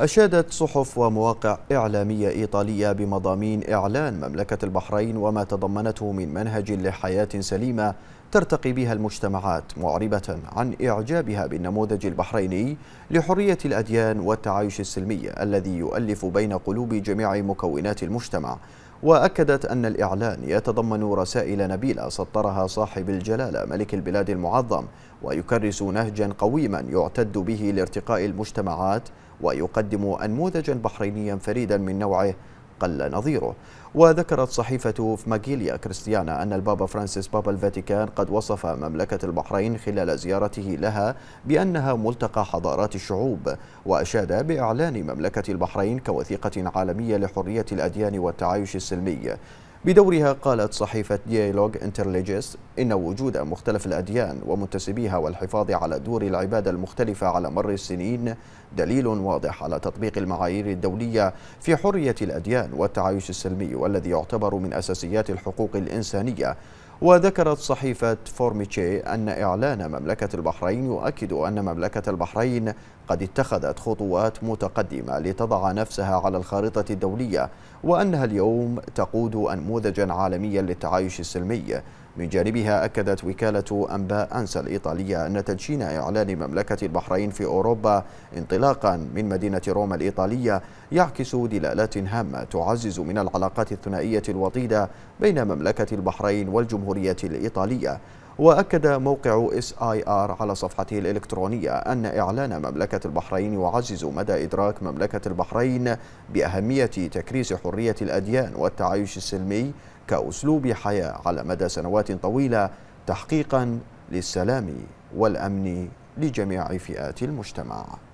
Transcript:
أشادت صحف ومواقع إعلامية إيطالية بمضامين إعلان مملكة البحرين وما تضمنته من منهج لحياة سليمة ترتقي بها المجتمعات معربة عن إعجابها بالنموذج البحريني لحرية الأديان والتعايش السلمي الذي يؤلف بين قلوب جميع مكونات المجتمع وأكدت أن الإعلان يتضمن رسائل نبيلة سطرها صاحب الجلالة ملك البلاد المعظم ويكرس نهجا قويما يعتد به لارتقاء المجتمعات ويقدم أنموذجا بحرينيا فريدا من نوعه قل نظيره وذكرت صحيفة ماجيليا كريستيانا أن البابا فرانسيس بابا الفاتيكان قد وصف مملكة البحرين خلال زيارته لها بأنها ملتقى حضارات الشعوب وأشاد بإعلان مملكة البحرين كوثيقة عالمية لحرية الأديان والتعايش السلمي بدورها قالت صحيفة ديالوج انترليجيس إن وجود مختلف الأديان ومنتسبيها والحفاظ على دور العبادة المختلفة على مر السنين دليل واضح على تطبيق المعايير الدولية في حرية الأديان والتعايش السلمي والذي يعتبر من أساسيات الحقوق الإنسانية وذكرت صحيفة فورميتشي أن إعلان مملكة البحرين يؤكد أن مملكة البحرين قد اتخذت خطوات متقدمة لتضع نفسها على الخارطة الدولية وأنها اليوم تقود أنموذجا عالميا للتعايش السلمي من جانبها أكدت وكالة أنباء أنسا الإيطالية أن تدشين إعلان مملكة البحرين في أوروبا انطلاقا من مدينة روما الإيطالية يعكس دلالات هامة تعزز من العلاقات الثنائية الوطيدة بين مملكة البحرين والجمهورية الإيطالية وأكد موقع اس اي ار على صفحته الإلكترونية أن إعلان مملكة البحرين يعزز مدى إدراك مملكة البحرين بأهمية تكريس حرية الأديان والتعايش السلمي كأسلوب حياة على مدى سنوات طويلة تحقيقا للسلام والأمن لجميع فئات المجتمع